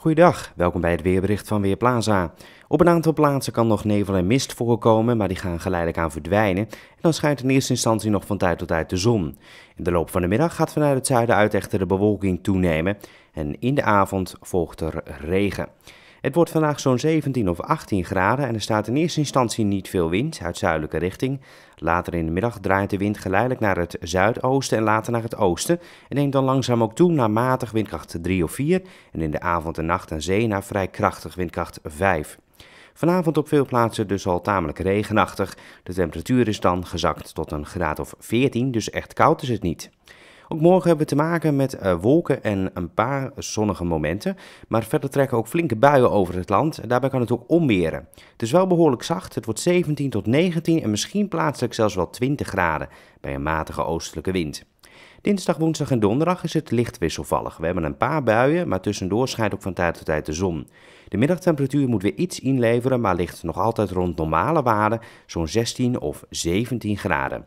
Goeiedag, welkom bij het weerbericht van Weerplaza. Op een aantal plaatsen kan nog nevel en mist voorkomen, maar die gaan geleidelijk aan verdwijnen. En dan schijnt in eerste instantie nog van tijd tot tijd de zon. In de loop van de middag gaat vanuit het zuiden uit echter de bewolking toenemen. En in de avond volgt er regen. Het wordt vandaag zo'n 17 of 18 graden en er staat in eerste instantie niet veel wind uit zuidelijke richting. Later in de middag draait de wind geleidelijk naar het zuidoosten en later naar het oosten en neemt dan langzaam ook toe naar matig windkracht 3 of 4 en in de avond en nacht aan zee naar vrij krachtig windkracht 5. Vanavond op veel plaatsen dus al tamelijk regenachtig. De temperatuur is dan gezakt tot een graad of 14, dus echt koud is het niet. Ook morgen hebben we te maken met eh, wolken en een paar zonnige momenten. Maar verder trekken ook flinke buien over het land. Daarbij kan het ook onweren. Het is wel behoorlijk zacht. Het wordt 17 tot 19 en misschien plaatselijk zelfs wel 20 graden bij een matige oostelijke wind. Dinsdag, woensdag en donderdag is het licht wisselvallig. We hebben een paar buien, maar tussendoor schijnt ook van tijd tot tijd de zon. De middagtemperatuur moet weer iets inleveren, maar ligt nog altijd rond normale waarden, zo'n 16 of 17 graden.